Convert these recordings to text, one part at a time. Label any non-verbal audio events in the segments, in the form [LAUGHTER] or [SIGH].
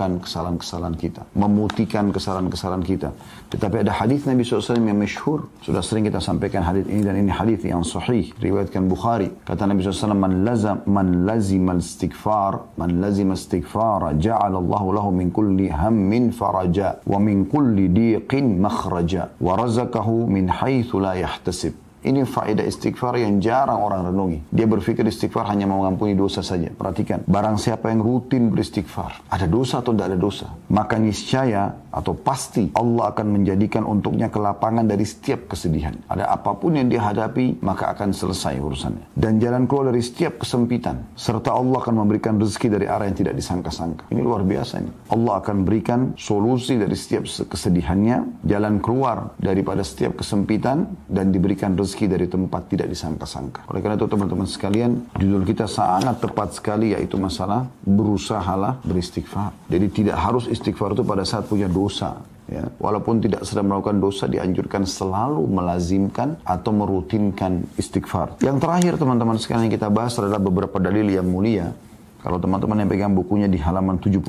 memaafkan kesalahan-kesalahan kita, memutihkan kesalahan-kesalahan kita. Tetapi ada hadis Nabi SAW yang masyhur, sudah sering kita sampaikan hadis ini dan ini hadis yang sahih, riwayatkan Bukhari. Kata Nabi SAW, "Man lazam man lazim al-istighfar, man lazim al-istighfar, ja'ala Allah lahu min kulli hammin faraja wa min kulli diqin makhraja wa razaqahu min haitsu la yahtasib." Ini faedah istighfar yang jarang orang renungi. Dia berpikir istighfar hanya mau mengampuni dosa saja. Perhatikan, barang siapa yang rutin beristighfar, ada dosa atau tidak ada dosa, maka niscaya atau pasti Allah akan menjadikan untuknya kelapangan dari setiap kesedihan. Ada apapun yang dihadapi, maka akan selesai urusannya. Dan jalan keluar dari setiap kesempitan. Serta Allah akan memberikan rezeki dari arah yang tidak disangka-sangka. Ini luar biasa ini. Allah akan berikan solusi dari setiap kesedihannya, jalan keluar daripada setiap kesempitan, dan diberikan rezeki rezeki dari tempat tidak disangka-sangka. Oleh karena itu teman-teman sekalian, judul kita sangat tepat sekali yaitu masalah berusahalah beristighfar. Jadi tidak harus istighfar itu pada saat punya dosa. Ya. Walaupun tidak sedang melakukan dosa, dianjurkan selalu melazimkan atau merutinkan istighfar. Yang terakhir teman-teman sekalian yang kita bahas adalah beberapa dalil yang mulia kalau teman-teman yang pegang bukunya di halaman 75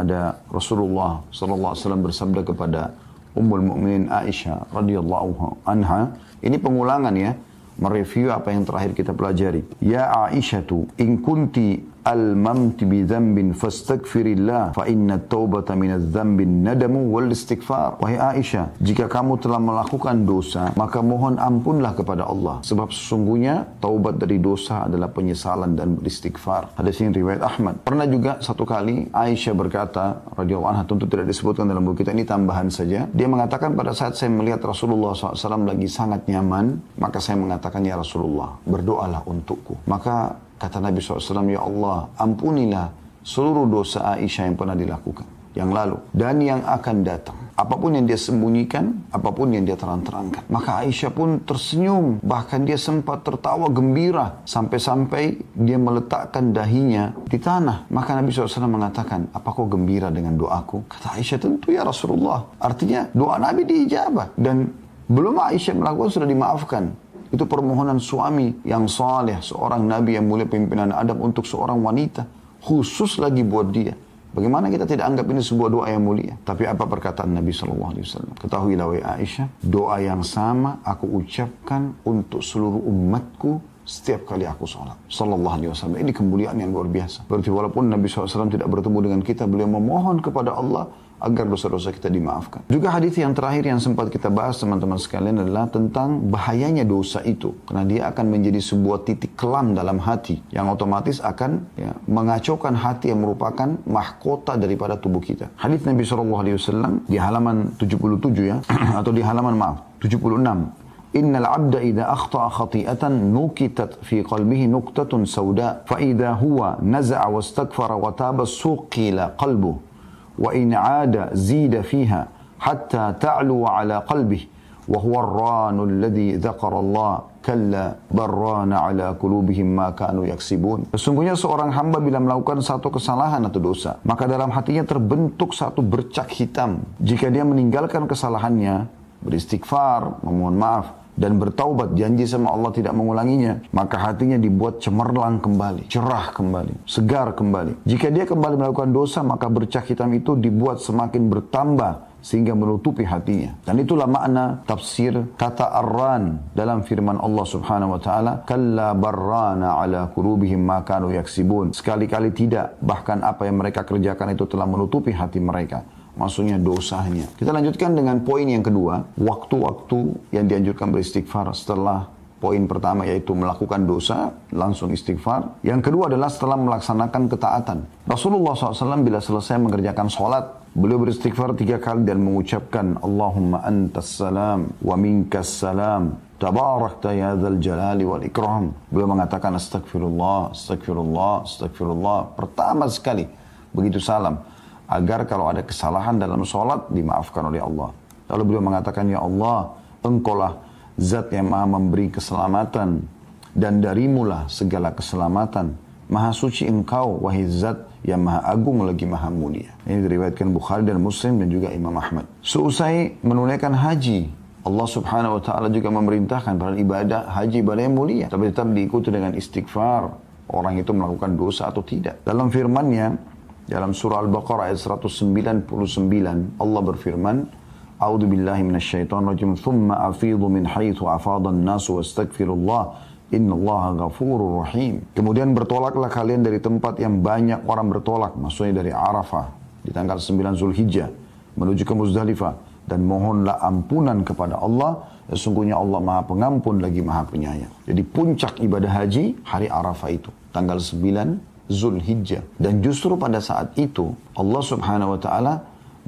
ada Rasulullah SAW bersabda kepada Ummul Mukminin Aisyah radhiyallahu anha. Ini pengulangan ya, mereview apa yang terakhir kita pelajari. Ya Aisyah tu, in kunti al-mamtib الممت fa inna taubata min التوبة من nadamu wal istighfar Wahai Aisyah, jika kamu telah melakukan dosa, maka mohon ampunlah kepada Allah. Sebab sesungguhnya taubat dari dosa adalah penyesalan dan beristighfar. Ada ini riwayat Ahmad. Pernah juga satu kali Aisyah berkata, radhiyallahu anha tentu tidak disebutkan dalam buku kita ini tambahan saja. Dia mengatakan pada saat saya melihat Rasulullah SAW lagi sangat nyaman, maka saya mengatakan ya Rasulullah, berdoalah untukku. Maka Kata Nabi SAW, Ya Allah, ampunilah seluruh dosa Aisyah yang pernah dilakukan. Yang lalu dan yang akan datang. Apapun yang dia sembunyikan, apapun yang dia terang-terangkan. Maka Aisyah pun tersenyum, bahkan dia sempat tertawa gembira. Sampai-sampai dia meletakkan dahinya di tanah. Maka Nabi SAW mengatakan, apa kau gembira dengan doaku? Kata Aisyah, tentu ya Rasulullah. Artinya doa Nabi diijabah. Dan belum Aisyah melakukan sudah dimaafkan. Itu permohonan suami yang saleh, seorang nabi yang mulia pimpinan adab untuk seorang wanita. Khusus lagi buat dia. Bagaimana kita tidak anggap ini sebuah doa yang mulia? Tapi apa perkataan Nabi Shallallahu Alaihi Wasallam? Ketahuilah wahai Aisyah, doa yang sama aku ucapkan untuk seluruh umatku setiap kali aku sholat. Sallallahu alaihi wasallam. Ini kemuliaan yang luar biasa. Berarti walaupun Nabi SAW tidak bertemu dengan kita, beliau memohon kepada Allah agar dosa-dosa kita dimaafkan. Juga hadis yang terakhir yang sempat kita bahas teman-teman sekalian adalah tentang bahayanya dosa itu karena dia akan menjadi sebuah titik kelam dalam hati yang otomatis akan ya, mengacaukan hati yang merupakan mahkota daripada tubuh kita. Hadis Nabi Shallallahu alaihi wasallam di halaman 77 ya [CLEARS THROAT] atau di halaman maaf 76 Innal إن akhta khati'atan nukitat fi qalbihi في sawda fa سوداء huwa naza'a نزع wa taba suqila قلبه wa in ada zida fiha hatta ta'lu ala qalbihi wa huwa ar-ranu alladhi dzakara Allah kalla barrana ala qulubihim Sesungguhnya seorang hamba bila melakukan satu kesalahan atau dosa, maka dalam hatinya terbentuk satu bercak hitam. Jika dia meninggalkan kesalahannya, beristighfar, memohon maaf, dan bertaubat janji sama Allah tidak mengulanginya maka hatinya dibuat cemerlang kembali cerah kembali segar kembali jika dia kembali melakukan dosa maka bercak hitam itu dibuat semakin bertambah sehingga menutupi hatinya. Dan itulah makna tafsir kata arran dalam firman Allah Subhanahu wa taala, "Kalla barrana ala qulubihim ma kanu yaksibun." Sekali-kali tidak, bahkan apa yang mereka kerjakan itu telah menutupi hati mereka maksudnya dosanya. Kita lanjutkan dengan poin yang kedua, waktu-waktu yang dianjurkan beristighfar setelah poin pertama yaitu melakukan dosa langsung istighfar. Yang kedua adalah setelah melaksanakan ketaatan. Rasulullah SAW bila selesai mengerjakan sholat Beliau beristighfar tiga kali dan mengucapkan Allahumma antas salam wa minkas salam Tabarakta ya dzal jalali wal ikram. Beliau mengatakan astagfirullah, astagfirullah, astagfirullah pertama sekali begitu salam agar kalau ada kesalahan dalam sholat dimaafkan oleh Allah. Lalu beliau mengatakan, Ya Allah, engkaulah zat yang maha memberi keselamatan dan darimulah segala keselamatan. Maha suci engkau, wahai zat yang maha agung lagi maha mulia. Ini diriwayatkan Bukhari dan Muslim dan juga Imam Ahmad. Seusai menunaikan haji, Allah subhanahu wa ta'ala juga memerintahkan pada ibadah haji ibadah yang mulia. Tapi tetap diikuti dengan istighfar. Orang itu melakukan dosa atau tidak. Dalam firmannya, dalam surah Al-Baqarah ayat 199 Allah berfirman, "A'udzu billahi minasyaitonir rajim, thumma afidhu min haitsu afadha an-nas wastaghfirullah." Innallaha ghafurur rahim. Kemudian bertolaklah kalian dari tempat yang banyak orang bertolak, maksudnya dari Arafah di tanggal 9 Zulhijjah menuju ke Muzdalifah dan mohonlah ampunan kepada Allah sesungguhnya Allah Maha Pengampun lagi Maha Penyayang. Jadi puncak ibadah haji hari Arafah itu tanggal 9 Zulhijjah. Dan justru pada saat itu Allah subhanahu wa ta'ala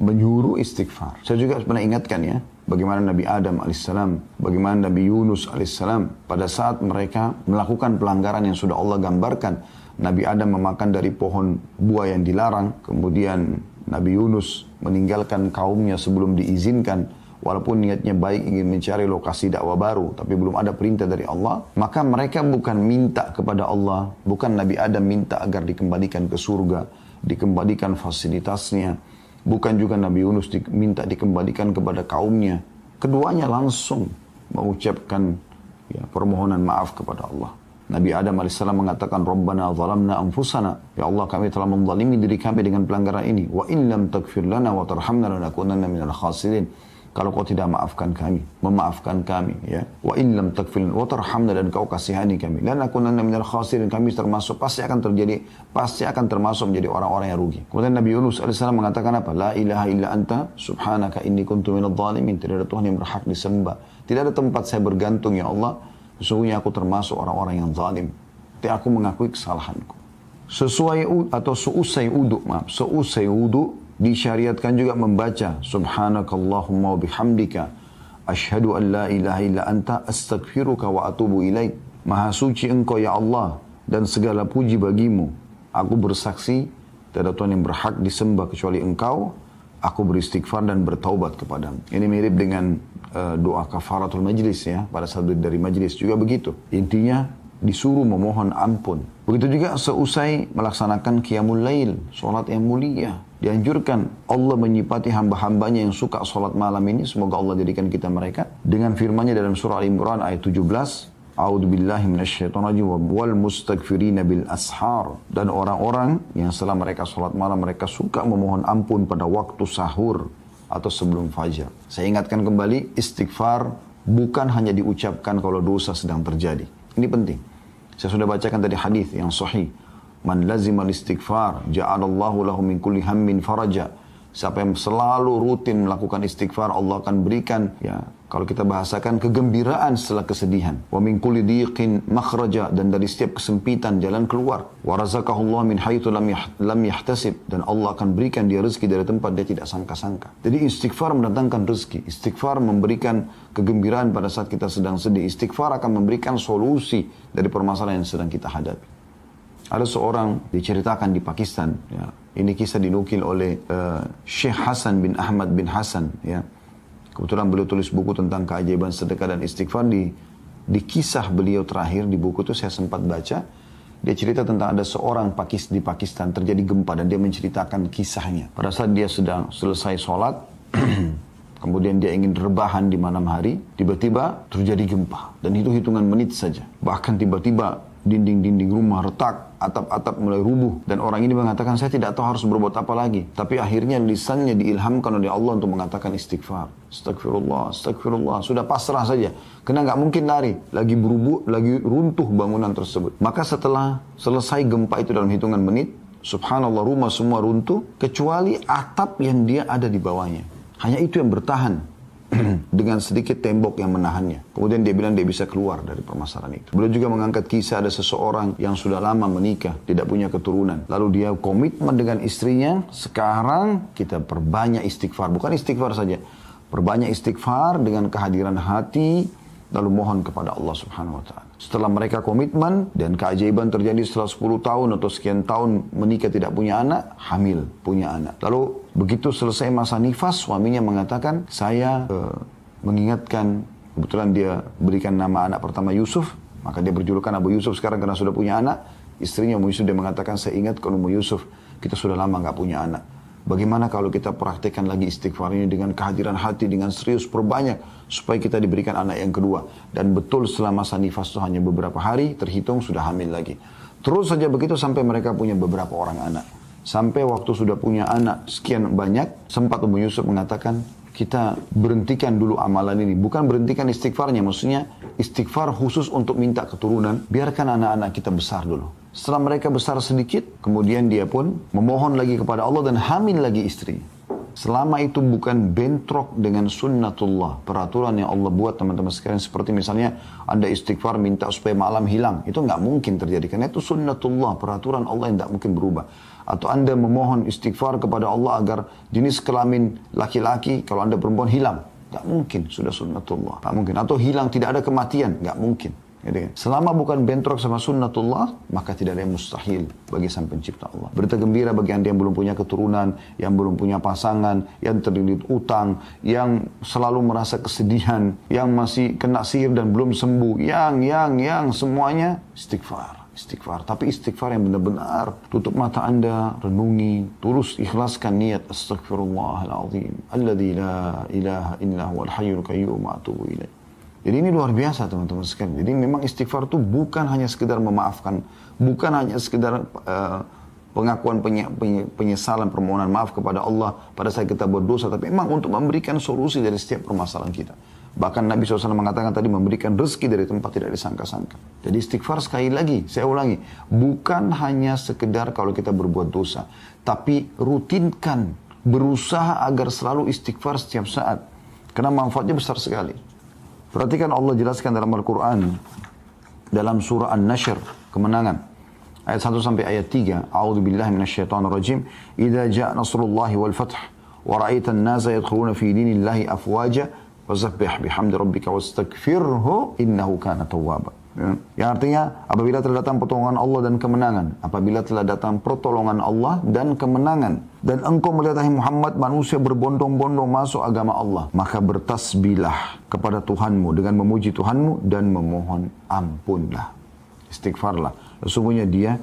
menyuruh istighfar. Saya juga pernah ingatkan ya, bagaimana Nabi Adam alaihissalam, bagaimana Nabi Yunus alaihissalam pada saat mereka melakukan pelanggaran yang sudah Allah gambarkan. Nabi Adam memakan dari pohon buah yang dilarang, kemudian Nabi Yunus meninggalkan kaumnya sebelum diizinkan walaupun niatnya baik ingin mencari lokasi dakwah baru tapi belum ada perintah dari Allah maka mereka bukan minta kepada Allah bukan Nabi Adam minta agar dikembalikan ke surga dikembalikan fasilitasnya bukan juga Nabi Yunus minta dikembalikan kepada kaumnya keduanya langsung mengucapkan ya, permohonan maaf kepada Allah Nabi Adam AS mengatakan, Rabbana zalamna anfusana. Ya Allah, kami telah menzalimi diri kami dengan pelanggaran ini. Wa in lam takfir lana wa tarhamna kunanna minal khasirin. Kalau kau tidak maafkan kami, memaafkan kami ya. Wa in lam takfil wa tarhamna dan kau kasihani kami. Dan aku nana minal khasirin kami termasuk pasti akan terjadi pasti akan termasuk menjadi orang-orang yang rugi. Kemudian Nabi Yunus alaihissalam mengatakan apa? La ilaha illa anta subhanaka inni kuntu minal zalimin. Tidak ada Tuhan yang berhak disembah. Tidak ada tempat saya bergantung ya Allah. Sesungguhnya aku termasuk orang-orang yang zalim. Tapi aku mengakui kesalahanku. Sesuai atau seusai uduk, maaf, seusai uduk Disyariatkan juga membaca subhanakallahumma wa bihamdika asyhadu an la ilaha illa anta astaghfiruka wa atubu ilaik. Maha suci engkau ya Allah dan segala puji bagimu. Aku bersaksi tidak Tuhan yang berhak disembah kecuali engkau. Aku beristighfar dan bertaubat kepadamu. Ini mirip dengan uh, doa kafaratul majlis ya. Pada saat dari majlis juga begitu. Intinya disuruh memohon ampun. Begitu juga seusai melaksanakan qiyamul lail, sholat yang mulia, dianjurkan Allah menyipati hamba-hambanya yang suka sholat malam ini. Semoga Allah jadikan kita mereka. Dengan firmannya dalam surah Al-Imran ayat 17. A'udhu billahi minasyaitonajim wal mustagfirina bil ashar. Dan orang-orang yang setelah mereka sholat malam mereka suka memohon ampun pada waktu sahur atau sebelum fajar. Saya ingatkan kembali istighfar bukan hanya diucapkan kalau dosa sedang terjadi. Ini penting. Saya sudah bacakan tadi hadis yang sahih Man al istighfar, ja'alallahu lahu min kulli hammin faraja. Siapa yang selalu rutin melakukan istighfar, Allah akan berikan ya kalau kita bahasakan kegembiraan setelah kesedihan. Wa min kulli diqin makhraja dan dari setiap kesempitan jalan keluar. Wa razaqahullah min haitsu lam lam yahtasib dan Allah akan berikan dia rezeki dari tempat dia tidak sangka-sangka. Jadi istighfar mendatangkan rezeki. Istighfar memberikan kegembiraan pada saat kita sedang sedih. Istighfar akan memberikan solusi dari permasalahan yang sedang kita hadapi. Ada seorang diceritakan di Pakistan, ya. ini kisah dinukil oleh uh, eh, Syekh Hasan bin Ahmad bin Hasan. Ya. Kebetulan beliau tulis buku tentang keajaiban sedekah dan istighfar di, di kisah beliau terakhir di buku itu saya sempat baca. Dia cerita tentang ada seorang Pakis di Pakistan terjadi gempa dan dia menceritakan kisahnya. Pada saat dia sedang selesai sholat, [CLEARS THROAT] Kemudian dia ingin rebahan di malam hari, tiba-tiba terjadi gempa. Dan itu hitungan menit saja. Bahkan tiba-tiba dinding-dinding rumah retak, atap-atap mulai rubuh. Dan orang ini mengatakan, saya tidak tahu harus berbuat apa lagi. Tapi akhirnya lisannya diilhamkan oleh Allah untuk mengatakan istighfar. Astagfirullah, astagfirullah. Sudah pasrah saja. Kena nggak mungkin lari. Lagi berubuh, lagi runtuh bangunan tersebut. Maka setelah selesai gempa itu dalam hitungan menit, subhanallah rumah semua runtuh, kecuali atap yang dia ada di bawahnya. Hanya itu yang bertahan. [CLEARS THROAT] dengan sedikit tembok yang menahannya. Kemudian dia bilang dia bisa keluar dari permasalahan itu. Beliau juga mengangkat kisah ada seseorang yang sudah lama menikah, tidak punya keturunan. Lalu dia komitmen dengan istrinya, sekarang kita perbanyak istighfar. Bukan istighfar saja, perbanyak istighfar dengan kehadiran hati, lalu mohon kepada Allah Subhanahu wa taala. Setelah mereka komitmen dan keajaiban terjadi setelah 10 tahun atau sekian tahun menikah tidak punya anak, hamil punya anak. Lalu Begitu selesai masa nifas, suaminya mengatakan, saya e, mengingatkan, kebetulan dia berikan nama anak pertama Yusuf, maka dia berjulukan Abu Yusuf sekarang karena sudah punya anak. Istrinya Ummu Yusuf dia mengatakan, saya ingat kalau Yusuf, kita sudah lama nggak punya anak. Bagaimana kalau kita praktekkan lagi istighfar ini dengan kehadiran hati, dengan serius, perbanyak. Supaya kita diberikan anak yang kedua. Dan betul selama masa nifas itu hanya beberapa hari, terhitung sudah hamil lagi. Terus saja begitu sampai mereka punya beberapa orang anak. Sampai waktu sudah punya anak sekian banyak, sempat Abu Yusuf mengatakan, kita berhentikan dulu amalan ini. Bukan berhentikan istighfarnya, maksudnya istighfar khusus untuk minta keturunan. Biarkan anak-anak kita besar dulu. Setelah mereka besar sedikit, kemudian dia pun memohon lagi kepada Allah dan hamil lagi istri. Selama itu bukan bentrok dengan sunnatullah. Peraturan yang Allah buat teman-teman sekalian. Seperti misalnya Anda istighfar minta supaya malam hilang. Itu nggak mungkin terjadi. Karena itu sunnatullah. Peraturan Allah yang tidak mungkin berubah. Atau Anda memohon istighfar kepada Allah agar jenis kelamin laki-laki. Kalau Anda perempuan hilang. Nggak mungkin. Sudah sunnatullah. Nggak mungkin. Atau hilang tidak ada kematian. Nggak mungkin selama bukan bentrok sama sunnatullah, maka tidak ada yang mustahil bagi sang pencipta Allah. Berita gembira bagi anda yang belum punya keturunan, yang belum punya pasangan, yang terlilit utang, yang selalu merasa kesedihan, yang masih kena sihir dan belum sembuh, yang, yang, yang, semuanya istighfar. Istighfar, tapi istighfar yang benar-benar tutup mata anda, renungi, terus ikhlaskan niat astaghfirullahaladzim, Alladhi la ilaha illa huwal hayyul qayyum atubu ilaih. Jadi ini luar biasa teman-teman sekalian. Jadi memang istighfar itu bukan hanya sekedar memaafkan, bukan hanya sekedar uh, pengakuan penye, penye, penyesalan permohonan maaf kepada Allah pada saat kita berdosa, tapi memang untuk memberikan solusi dari setiap permasalahan kita. Bahkan Nabi SAW mengatakan tadi memberikan rezeki dari tempat tidak disangka-sangka. Jadi istighfar sekali lagi, saya ulangi, bukan hanya sekedar kalau kita berbuat dosa, tapi rutinkan, berusaha agar selalu istighfar setiap saat. Karena manfaatnya besar sekali. Perhatikan Allah jelaskan dalam Al-Quran. Dalam surah An-Nashr, kemenangan. Ayat 1 sampai ayat 3. A'udhu billahi minasyaitanir rajim. Idza ja'a nasrullahi wal fath. Wa ra'aita an-nasa yadkhuluna fi dinillahi afwaja. Fasabbih bihamdi rabbika wastaghfirhu innahu kana tawwaba. Ya. yang artinya apabila telah datang pertolongan Allah dan kemenangan, apabila telah datang pertolongan Allah dan kemenangan, dan engkau melihat Muhammad manusia berbondong-bondong masuk agama Allah, maka bertasbihlah kepada Tuhanmu dengan memuji Tuhanmu dan memohon ampunlah. Istighfarlah. Sesungguhnya Dia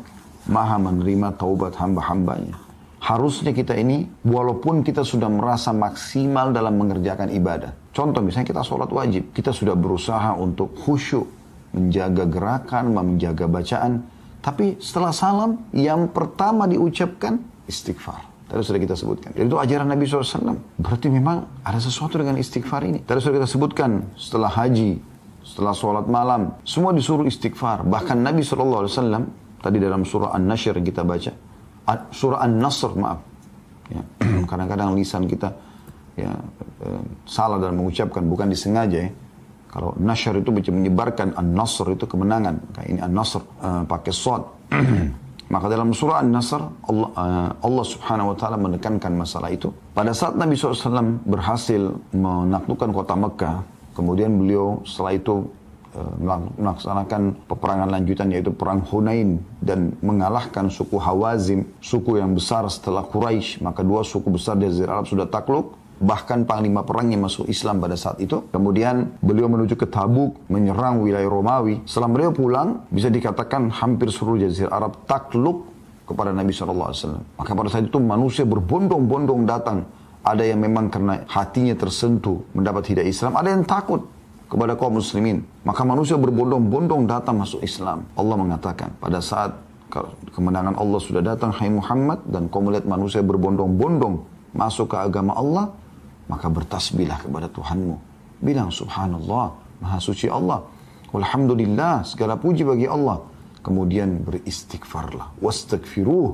Maha menerima taubat hamba-hambanya. Harusnya kita ini walaupun kita sudah merasa maksimal dalam mengerjakan ibadah. Contoh misalnya kita sholat wajib, kita sudah berusaha untuk khusyuk, menjaga gerakan, menjaga bacaan. Tapi setelah salam, yang pertama diucapkan istighfar. Tadi sudah kita sebutkan. Jadi itu ajaran Nabi SAW. Berarti memang ada sesuatu dengan istighfar ini. Tadi sudah kita sebutkan setelah haji, setelah sholat malam, semua disuruh istighfar. Bahkan Nabi SAW, tadi dalam surah An-Nashr kita baca, surah An-Nasr maaf. Ya, [CLEARS THROAT] kadang-kadang lisan kita ya, eh, salah dalam mengucapkan, bukan disengaja ya. Kalau nasyar itu menyebarkan an-nasr itu kemenangan. Maka ini an-nasr uh, pakai sod. [CLEARS THROAT] Maka dalam surah An-Nasr Allah, uh, Allah Subhanahu wa taala menekankan masalah itu. Pada saat Nabi SAW berhasil menaklukkan kota Mekah, kemudian beliau setelah itu uh, melaksanakan peperangan lanjutan yaitu perang Hunain dan mengalahkan suku Hawazim, suku yang besar setelah Quraisy, maka dua suku besar di Arab sudah takluk bahkan panglima perang yang masuk Islam pada saat itu. Kemudian beliau menuju ke Tabuk, menyerang wilayah Romawi. Setelah beliau pulang, bisa dikatakan hampir seluruh jazirah Arab takluk kepada Nabi SAW. Maka pada saat itu manusia berbondong-bondong datang. Ada yang memang karena hatinya tersentuh mendapat hidayah Islam, ada yang takut kepada kaum muslimin. Maka manusia berbondong-bondong datang masuk Islam. Allah mengatakan pada saat kemenangan Allah sudah datang, hai Muhammad, dan kau melihat manusia berbondong-bondong masuk ke agama Allah, maka bertasbihlah kepada Tuhanmu. Bilang subhanallah, maha suci Allah. Alhamdulillah, segala puji bagi Allah. Kemudian beristighfarlah. Wastagfiruh.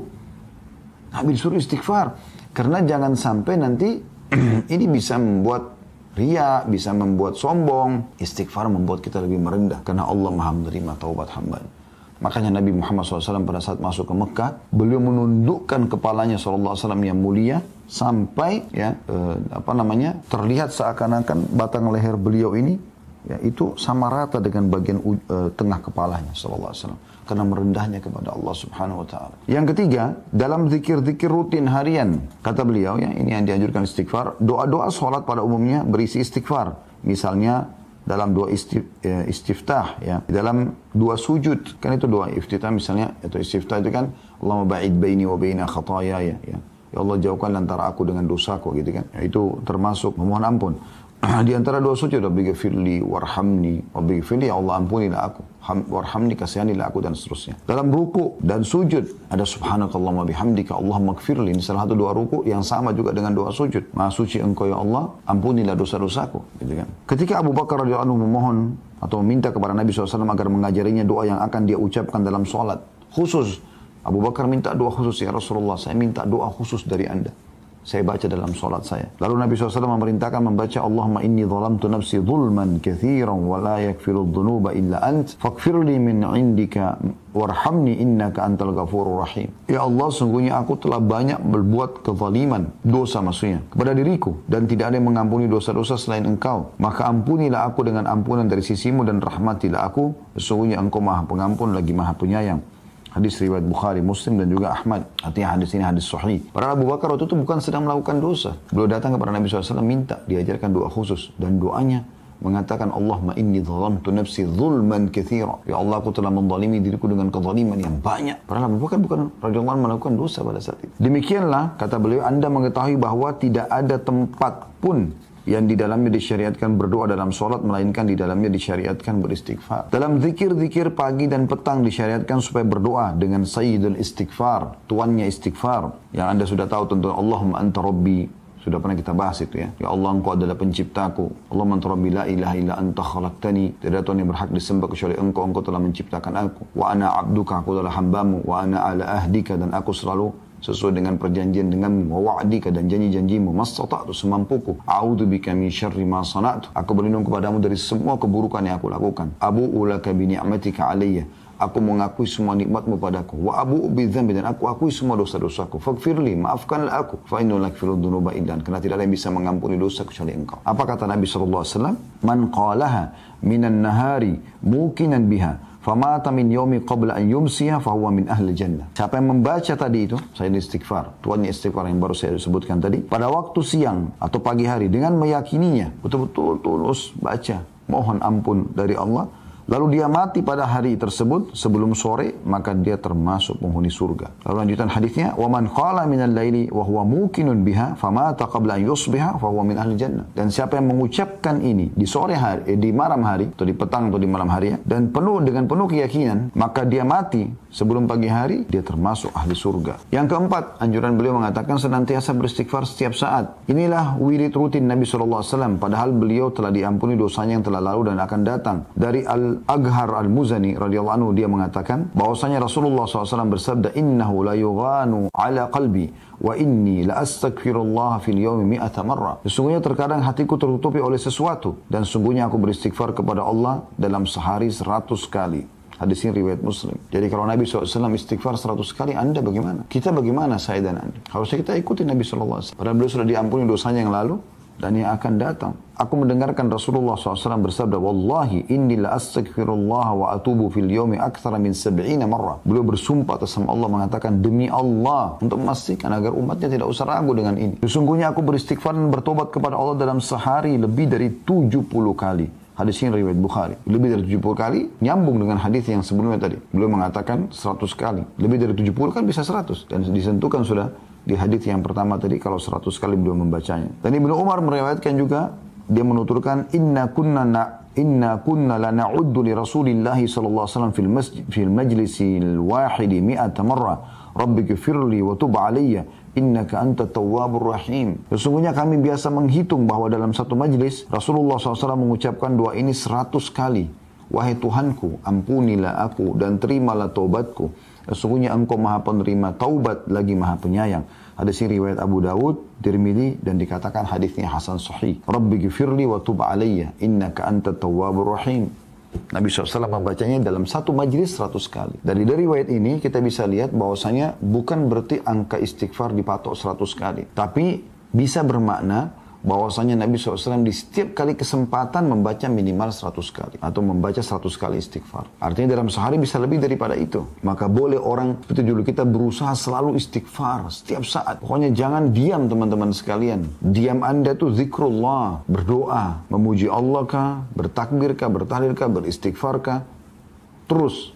Nabi suruh istighfar. Karena jangan sampai nanti [CLEARS THROAT] ini bisa membuat ria, bisa membuat sombong. Istighfar membuat kita lebih merendah. Karena Allah maha menerima taubat hamba. Makanya Nabi Muhammad SAW pada saat masuk ke Mekah, beliau menundukkan kepalanya SAW yang mulia sampai ya eh, apa namanya terlihat seakan-akan batang leher beliau ini ya itu sama rata dengan bagian eh, tengah kepalanya SAW karena merendahnya kepada Allah Subhanahu Wa Taala. Yang ketiga dalam zikir-zikir rutin harian kata beliau ya ini yang dianjurkan istighfar doa-doa sholat pada umumnya berisi istighfar misalnya dalam dua istif, ya, istiftah ya dalam dua sujud kan itu dua iftitah misalnya atau istiftah itu kan Allah ba'id baini wa baina khataya ya, ya Allah jauhkan antara aku dengan dosaku gitu kan ya, itu termasuk memohon ampun Ah, di antara dua sujud Rabbi firli warhamni Rabbi firli ya Allah ampunilah aku warhamni kasihanilah aku dan seterusnya dalam ruku dan sujud ada subhanakallahumma bihamdika Allahumma gafirli ini salah satu dua ruku yang sama juga dengan doa sujud maha suci engkau ya Allah ampunilah dosa-dosaku gitu kan ketika Abu Bakar radhiyallahu anhu memohon atau meminta kepada Nabi SAW agar mengajarinya doa yang akan dia ucapkan dalam sholat khusus Abu Bakar minta doa khusus ya Rasulullah saya minta doa khusus dari anda saya baca dalam solat saya. Lalu Nabi SAW memerintahkan membaca Allahumma inni zalamtu nafsi zulman kathiran wa la yakfiru dhunuba illa ant faqfirli min indika warhamni innaka antal ghafuru rahim. Ya Allah, sungguhnya aku telah banyak berbuat kezaliman, dosa maksudnya, kepada diriku dan tidak ada yang mengampuni dosa-dosa selain engkau. Maka ampunilah aku dengan ampunan dari sisimu dan rahmatilah aku, sesungguhnya engkau maha pengampun lagi maha penyayang. Hadis riwayat Bukhari, Muslim dan juga Ahmad. Artinya hadis ini hadis sahih. Para Abu Bakar waktu itu bukan sedang melakukan dosa. Beliau datang kepada Nabi SAW minta diajarkan doa khusus. Dan doanya mengatakan Allahumma inni zalamtu nafsi zulman kathira. Ya Allah aku telah mendalimi diriku dengan kezaliman yang banyak. Padahal Abu Bakar bukan radhiyallahu melakukan dosa pada saat itu. Demikianlah kata beliau Anda mengetahui bahwa tidak ada tempat pun yang di dalamnya disyariatkan berdoa dalam sholat, melainkan di dalamnya disyariatkan beristighfar. Dalam zikir-zikir pagi dan petang disyariatkan supaya berdoa dengan sayyidul istighfar, tuannya istighfar. Yang anda sudah tahu tentu Allahumma anta rabbi, sudah pernah kita bahas itu ya. Ya Allah engkau adalah penciptaku. Allah rabbi la ilaha illa anta khalaqtani. Tidak ada Tuhan yang berhak disembah kecuali engkau. Engkau telah menciptakan aku. Wa ana abduka, aku adalah hambamu. Wa ana ala ahdika dan aku selalu sesuai dengan perjanjian dengan wa dan janji-janjimu janji mastata'tu semampuku a'udzu bika min syarri ma sana'tu aku berlindung kepadamu dari semua keburukan yang aku lakukan abu ulaka bi ni'matika alayya aku mengakui semua nikmatmu padaku wa abu ubi dzambi dan aku akui semua dosa-dosaku Fakfirli maafkanlah aku fa inna la yaghfiru karena tidak ada yang bisa mengampuni dosa kecuali engkau apa kata Nabi sallallahu alaihi wasallam man qalaha minan nahari mukinan biha Famata min yomi qabla an yumsiha fahuwa min ahli jannah. Siapa yang membaca tadi itu, saya ini istighfar. Tuannya istighfar yang baru saya sebutkan tadi. Pada waktu siang atau pagi hari dengan meyakininya. Betul-betul tulus baca. Mohon ampun dari Allah Lalu dia mati pada hari tersebut sebelum sore, maka dia termasuk penghuni surga. Lalu lanjutan hadisnya, "Wa man qala min al-laili wa huwa muqinun biha, famata qabla yusbiha fa huwa min ahli jannah." Dan siapa yang mengucapkan ini di sore hari, eh, di malam hari, atau di petang atau di malam hari ya, dan penuh dengan penuh keyakinan, maka dia mati sebelum pagi hari, dia termasuk ahli surga. Yang keempat, anjuran beliau mengatakan senantiasa beristighfar setiap saat. Inilah wirid rutin Nabi SAW, padahal beliau telah diampuni dosanya yang telah lalu dan akan datang. Dari al Al-Aghar Al-Muzani radhiyallahu anhu dia mengatakan bahwasanya Rasulullah SAW bersabda innahu la yughanu ala qalbi wa inni la astaghfirullah fil yawmi mi'ata marra. Sesungguhnya terkadang hatiku tertutupi oleh sesuatu dan sungguhnya aku beristighfar kepada Allah dalam sehari seratus kali. Hadis ini riwayat Muslim. Jadi kalau Nabi SAW istighfar 100 kali, Anda bagaimana? Kita bagaimana, saya dan Anda? Harusnya kita ikuti Nabi SAW. Padahal beliau sudah diampuni dosanya yang lalu, dan yang akan datang. Aku mendengarkan Rasulullah SAW bersabda, Wallahi inni la astaghfirullah wa atubu fil yomi akthara min sab'ina marrah. Beliau bersumpah atas sama Allah mengatakan, Demi Allah, untuk memastikan agar umatnya tidak usah ragu dengan ini. Sesungguhnya aku beristighfar dan bertobat kepada Allah dalam sehari lebih dari 70 kali. Hadis ini riwayat Bukhari. Lebih dari 70 kali nyambung dengan hadis yang sebelumnya tadi. Beliau mengatakan 100 kali. Lebih dari 70 kan bisa 100. Dan disentuhkan sudah di hadis yang pertama tadi kalau 100 kali beliau membacanya. Dan Ibnu Umar meriwayatkan juga dia menuturkan inna kunna na inna kunna la na'uddu li Rasulillah sallallahu alaihi wasallam fil masjid fil majlisi wahid 100 marra. rabbi gfirli wa tub alayya innaka anta tawwabur rahim. Sesungguhnya kami biasa menghitung bahwa dalam satu majlis Rasulullah SAW mengucapkan doa ini 100 kali. Wahai Tuhanku, ampunilah aku dan terimalah taubatku Sesungguhnya engkau maha penerima taubat lagi maha penyayang. Ada si riwayat Abu Dawud, Tirmidzi dan dikatakan hadisnya hasan sahih. Rabbi gifirli wa tub alayya innaka anta tawwabur rahim. Nabi SAW membacanya dalam satu majlis seratus kali. Dari dari riwayat ini kita bisa lihat bahwasanya bukan berarti angka istighfar dipatok seratus kali. Tapi bisa bermakna bahwasanya Nabi SAW di setiap kali kesempatan membaca minimal 100 kali atau membaca 100 kali istighfar. Artinya dalam sehari bisa lebih daripada itu. Maka boleh orang seperti dulu kita berusaha selalu istighfar setiap saat. Pokoknya jangan diam teman-teman sekalian. Diam Anda tuh zikrullah, berdoa, memuji Allah kah, bertakbir kah, bertahlil kah, beristighfar Terus